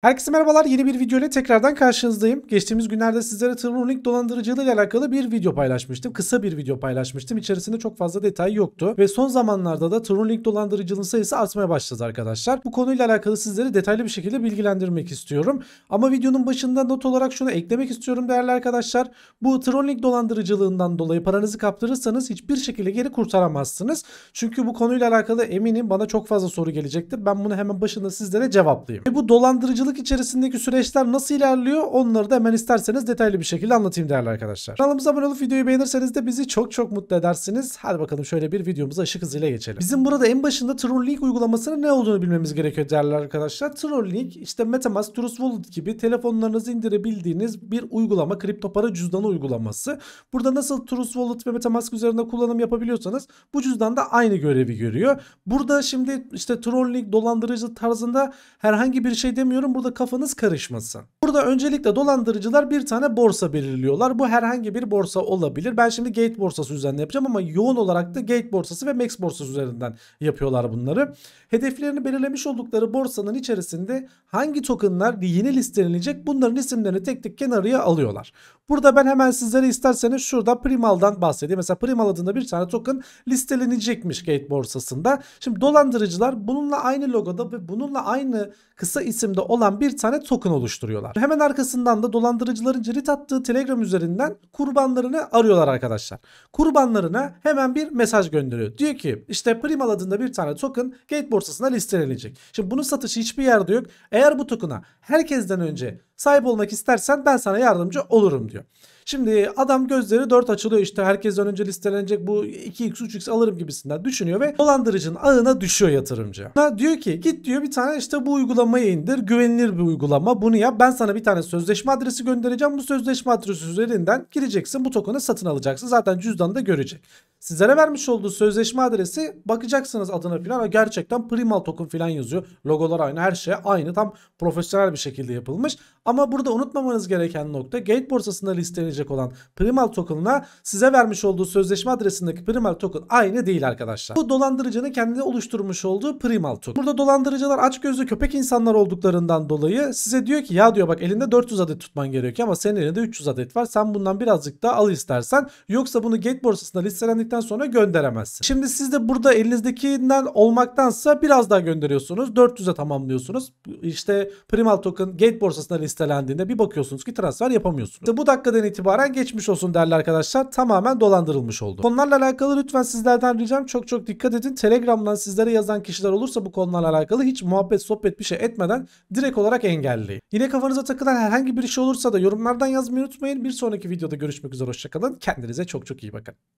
Herkese merhabalar. Yeni bir video ile tekrardan karşınızdayım. Geçtiğimiz günlerde sizlere Trolling dolandırıcılığı ile alakalı bir video paylaşmıştım. Kısa bir video paylaşmıştım. İçerisinde çok fazla detay yoktu. Ve son zamanlarda da Trolling dolandırıcılığın sayısı artmaya başladı arkadaşlar. Bu konuyla alakalı sizleri detaylı bir şekilde bilgilendirmek istiyorum. Ama videonun başında not olarak şunu eklemek istiyorum değerli arkadaşlar. Bu Trolling dolandırıcılığından dolayı paranızı kaptırırsanız hiçbir şekilde geri kurtaramazsınız. Çünkü bu konuyla alakalı eminim bana çok fazla soru gelecektir. Ben bunu hemen başında sizlere cevaplayayım. Ve bu dolandırıcılık yıllık içerisindeki süreçler nasıl ilerliyor onları da hemen isterseniz detaylı bir şekilde anlatayım değerli arkadaşlar. Kanalımıza abone olup videoyu beğenirseniz de bizi çok çok mutlu edersiniz. Hadi bakalım şöyle bir videomuza ışık hızıyla geçelim. Bizim burada en başında Tron League uygulamasının ne olduğunu bilmemiz gerekiyor değerli arkadaşlar. Tron League işte Metamask, Trust Wallet gibi telefonlarınızı indirebildiğiniz bir uygulama. Kripto para cüzdanı uygulaması. Burada nasıl Trust Wallet ve Metamask üzerinde kullanım yapabiliyorsanız bu cüzdan da aynı görevi görüyor. Burada şimdi işte Tron League dolandırıcı tarzında herhangi bir şey demiyorum burada kafanız karışmasın. Burada öncelikle dolandırıcılar bir tane borsa belirliyorlar. Bu herhangi bir borsa olabilir. Ben şimdi Gate borsası üzerinden yapacağım ama yoğun olarak da Gate borsası ve Max borsası üzerinden yapıyorlar bunları. Hedeflerini belirlemiş oldukları borsanın içerisinde hangi tokenlar yeni listelenecek bunların isimlerini tek tek kenarıya alıyorlar. Burada ben hemen sizlere isterseniz şurada Primal'dan bahsedeyim. Mesela Primal adında bir tane token listelenecekmiş Gate borsasında. Şimdi dolandırıcılar bununla aynı logoda ve bununla aynı kısa isimde olan bundan bir tane token oluşturuyorlar. Hemen arkasından da dolandırıcıların cirit attığı Telegram üzerinden kurbanlarını arıyorlar arkadaşlar. Kurbanlarına hemen bir mesaj gönderiyor. Diyor ki işte Primal adında bir tane token Gate borsasına listelenecek. Şimdi bunun satışı hiçbir yerde yok. Eğer bu token'a herkesten önce Sahip olmak istersen ben sana yardımcı olurum diyor. Şimdi adam gözleri dört açılıyor işte herkes önce listelenecek bu 2x 3x alırım gibisinden düşünüyor ve dolandırıcının ağına düşüyor yatırımcı. Ona diyor ki git diyor bir tane işte bu uygulamayı indir güvenilir bir uygulama bunu yap ben sana bir tane sözleşme adresi göndereceğim bu sözleşme adresi üzerinden gireceksin bu token'ı satın alacaksın zaten cüzdan da görecek. Sizlere vermiş olduğu sözleşme adresi bakacaksınız adına filan gerçekten Primal token filan yazıyor. Logolar aynı her şey aynı tam profesyonel bir şekilde yapılmış. Ama burada unutmamanız gereken nokta Gate borsasında listelenecek olan Primal token'la size vermiş olduğu sözleşme adresindeki Primal token aynı değil arkadaşlar. Bu dolandırıcının kendine oluşturmuş olduğu Primal token. Burada dolandırıcılar aç gözlü köpek insanlar olduklarından dolayı size diyor ki ya diyor bak elinde 400 adet tutman gerekiyor ama senin elinde 300 adet var. Sen bundan birazcık daha al istersen yoksa bunu Gate borsasında listelendikten sonra gönderemezsin. Şimdi siz de burada elinizdekinden olmaktansa biraz daha gönderiyorsunuz. 400'e tamamlıyorsunuz. İşte Primal token Gate borsasında listelenecek listelendiğinde bir bakıyorsunuz ki transfer yapamıyorsunuz. İşte bu dakikadan itibaren geçmiş olsun derler arkadaşlar. Tamamen dolandırılmış oldu. Konularla alakalı lütfen sizlerden ricam çok çok dikkat edin. Telegram'dan sizlere yazan kişiler olursa bu konularla alakalı hiç muhabbet sohbet bir şey etmeden direkt olarak engelleyin. Yine kafanıza takılan herhangi bir şey olursa da yorumlardan yazmayı unutmayın. Bir sonraki videoda görüşmek üzere hoşçakalın. Kendinize çok çok iyi bakın.